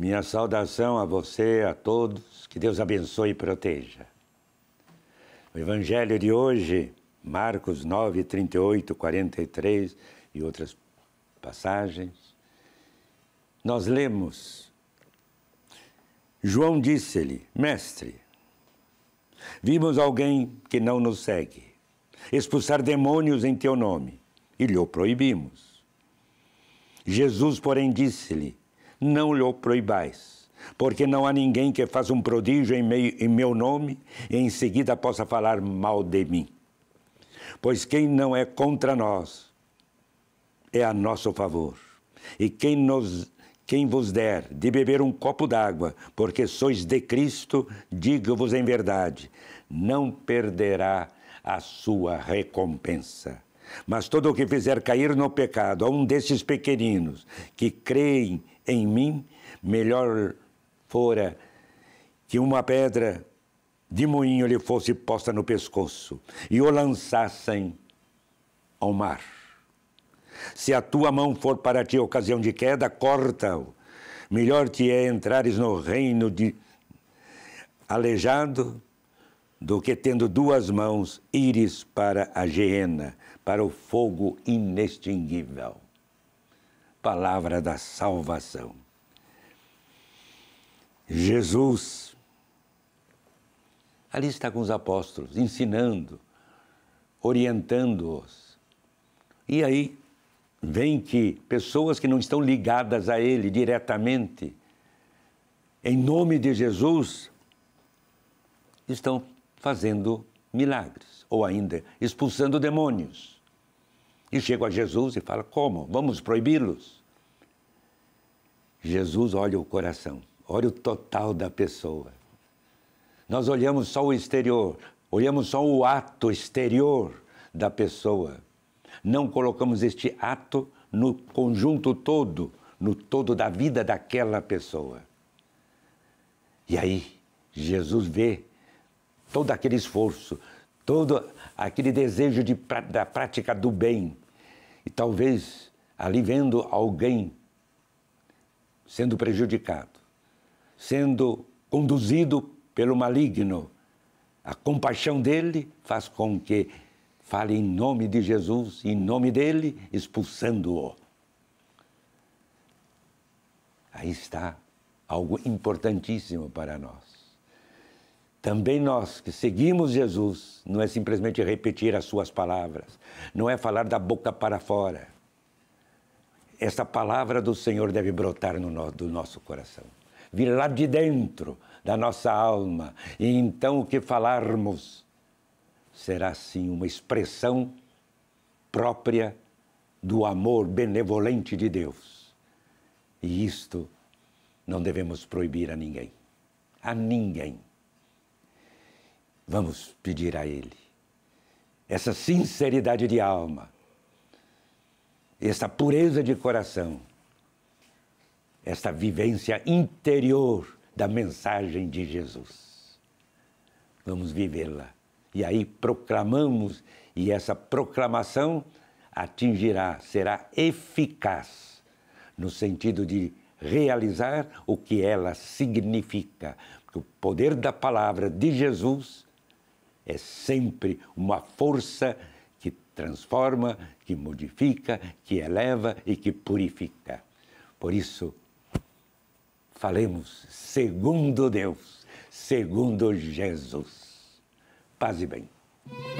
Minha saudação a você, a todos, que Deus abençoe e proteja. O Evangelho de hoje, Marcos 9, 38, 43 e outras passagens, nós lemos: João disse-lhe, Mestre, vimos alguém que não nos segue expulsar demônios em teu nome, e lhe o proibimos. Jesus, porém, disse-lhe: não lhe proibais. Porque não há ninguém que faça um prodígio em, meio, em meu nome e em seguida possa falar mal de mim. Pois quem não é contra nós é a nosso favor. E quem nos quem vos der de beber um copo d'água, porque sois de Cristo, digo-vos em verdade, não perderá a sua recompensa. Mas todo o que fizer cair no pecado a um desses pequeninos que creem em mim, melhor fora que uma pedra de moinho lhe fosse posta no pescoço e o lançassem ao mar. Se a tua mão for para ti ocasião de queda, corta-o. Melhor te é entrares no reino de aleijado do que tendo duas mãos ires para a geena, para o fogo inextinguível. Palavra da salvação. Jesus ali está com os apóstolos, ensinando, orientando-os. E aí vem que pessoas que não estão ligadas a ele diretamente, em nome de Jesus, estão fazendo milagres, ou ainda expulsando demônios. E chega a Jesus e fala Como? Vamos proibi-los? Jesus olha o coração, olha o total da pessoa. Nós olhamos só o exterior, olhamos só o ato exterior da pessoa. Não colocamos este ato no conjunto todo, no todo da vida daquela pessoa. E aí, Jesus vê todo aquele esforço, todo aquele desejo de, da prática do bem. E talvez ali vendo alguém sendo prejudicado, sendo conduzido pelo maligno, a compaixão dele faz com que fale em nome de Jesus, em nome dele, expulsando-o. Aí está algo importantíssimo para nós. Também nós que seguimos Jesus, não é simplesmente repetir as suas palavras, não é falar da boca para fora. Essa palavra do Senhor deve brotar no, do nosso coração, vir lá de dentro da nossa alma, e então o que falarmos será sim uma expressão própria do amor benevolente de Deus. E isto não devemos proibir a ninguém. A ninguém. Vamos pedir a Ele essa sinceridade de alma, essa pureza de coração, esta vivência interior da mensagem de Jesus. Vamos vivê-la. E aí proclamamos, e essa proclamação atingirá, será eficaz no sentido de realizar o que ela significa. o poder da palavra de Jesus é sempre uma força que transforma, que modifica, que eleva e que purifica. Por isso, falemos segundo Deus, segundo Jesus. Paz e bem.